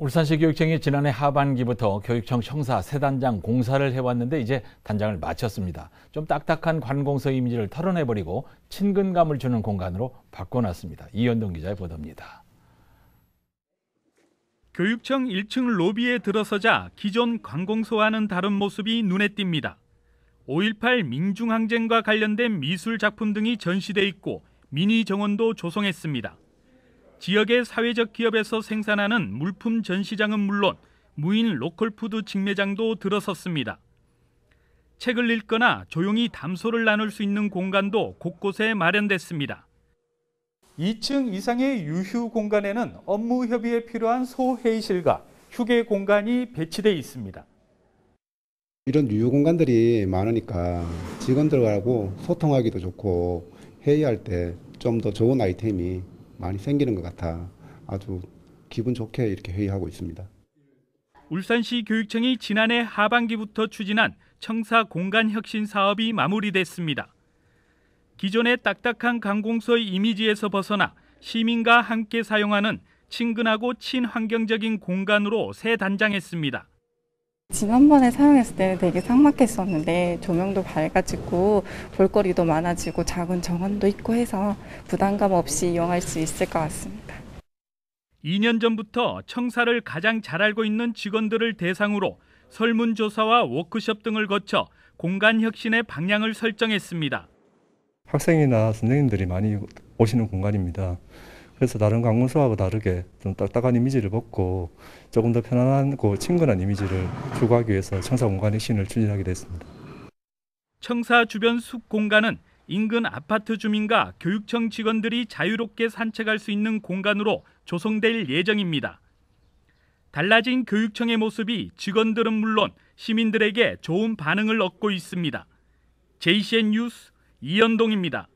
울산시 교육청이 지난해 하반기부터 교육청 청사 세 단장 공사를 해왔는데 이제 단장을 마쳤습니다. 좀 딱딱한 관공서 이미지를 털어내버리고 친근감을 주는 공간으로 바꿔놨습니다. 이현동 기자의 보도입니다. 교육청 1층 로비에 들어서자 기존 관공서와는 다른 모습이 눈에 띕니다. 5.18 민중항쟁과 관련된 미술 작품 등이 전시돼 있고 미니 정원도 조성했습니다. 지역의 사회적 기업에서 생산하는 물품 전시장은 물론 무인 로컬푸드 직매장도 들어섰습니다. 책을 읽거나 조용히 담소를 나눌 수 있는 공간도 곳곳에 마련됐습니다. 2층 이상의 유휴 공간에는 업무 협의에 필요한 소회의실과 휴게 공간이 배치돼 있습니다. 이런 유휴 공간들이 많으니까 직원들하고 소통하기도 좋고 회의할 때 좀 더 좋은 아이템이 많이 생기는 것 같아 아주 기분 좋게 이렇게 회의하고 있습니다. 울산시 교육청이 지난해 하반기부터 추진한 청사 공간 혁신 사업이 마무리됐습니다. 기존의 딱딱한 강공서의 이미지에서 벗어나 시민과 함께 사용하는 친근하고 친환경적인 공간으로 새 단장했습니다. 지난번에 사용했을 때는 되게 삭막했었는데 조명도 밝아지고 볼거리도 많아지고 작은 정원도 있고 해서 부담감 없이 이용할 수 있을 것 같습니다. 2년 전부터 청사를 가장 잘 알고 있는 직원들을 대상으로 설문조사와 워크숍 등을 거쳐 공간 혁신의 방향을 설정했습니다. 학생이나 선생님들이 많이 오시는 공간입니다. 그래서 다른 관원수하고 다르게 좀 딱딱한 이미지를 벗고 조금 더 편안하고 그 친근한 이미지를 추구하기 위해서 청사 공간의 신을 추진하게 됐습니다. 청사 주변 숲 공간은 인근 아파트 주민과 교육청 직원들이 자유롭게 산책할 수 있는 공간으로 조성될 예정입니다. 달라진 교육청의 모습이 직원들은 물론 시민들에게 좋은 반응을 얻고 있습니다. JCN 뉴스 이현동입니다.